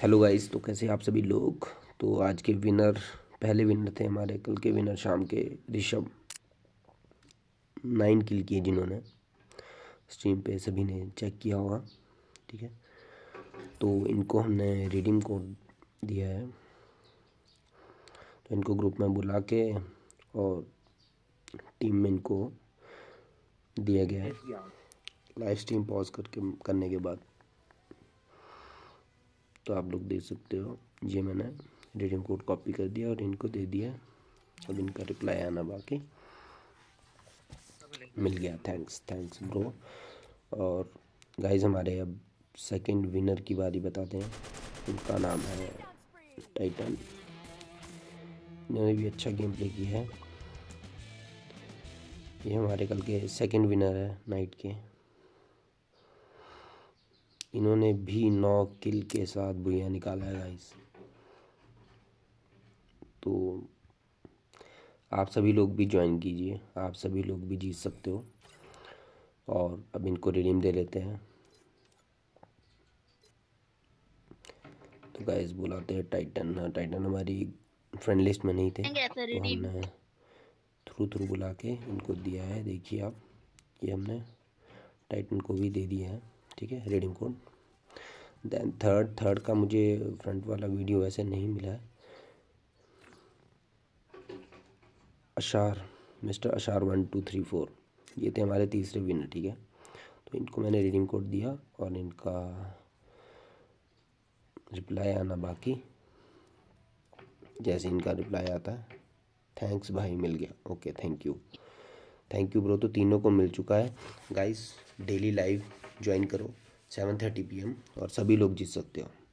hello guys तो कैसे आप सभी लोग तो आज के विनर पहले विनर थे हमारे कल के विनर शाम के ऋषभ नाइन किल किए जिन्होंने स्ट्रीम पे सभी ने चेक किया होगा ठीक है तो इनको हमने रिडीम कोड दिया है तो इनको ग्रुप में बुला के और टीम में इनको दिया गया है लाइव स्ट्रीम पॉज करके करने के बाद तो आप लोग देख सकते हो ये मैंने रिडीम कोड कॉपी कर दिया और इनको दे दिया अब इनका रिप्लाई आना बाकी मिल गया थैंक्स थैंक्स ब्रो और गाइज हमारे अब सेकंड विनर की बारी बताते हैं उनका नाम है टाइटन इन्होंने भी अच्छा गेम प्ले किया है ये हमारे कल के सेकंड विनर है नाइट के इन्होंने भी नौ किल के साथ भुया निकाला है गाइस तो आप सभी लोग भी ज्वाइन कीजिए आप सभी लोग भी जीत सकते हो और अब इनको रिडीम दे लेते हैं तो गाइस बुलाते हैं टाइटन हाँ, टाइटन हमारी फ्रेंड लिस्ट में नहीं थे तो हमने थ्रू थ्रू बुला के इनको दिया है देखिए आप ये हमने टाइटन को भी दे दिया है ठीक है redeem code then third third का मुझे फ्रंट वाला वीडियो ऐसे नहीं मिला है अशार मिस्टर अशार वन टू थ्री फोर ये थे हमारे तीसरे विनर ठीक है तो इनको मैंने रिडीम कोड दिया और इनका रिप्लाई आना बाकी जैसे इनका रिप्लाई आता है थैंक्स भाई मिल गया okay thank you thank you bro तो तीनों को मिल चुका है गाइस डेली लाइव ज्वाइन करो सेवन थर्टी पी और सभी लोग जीत सकते हो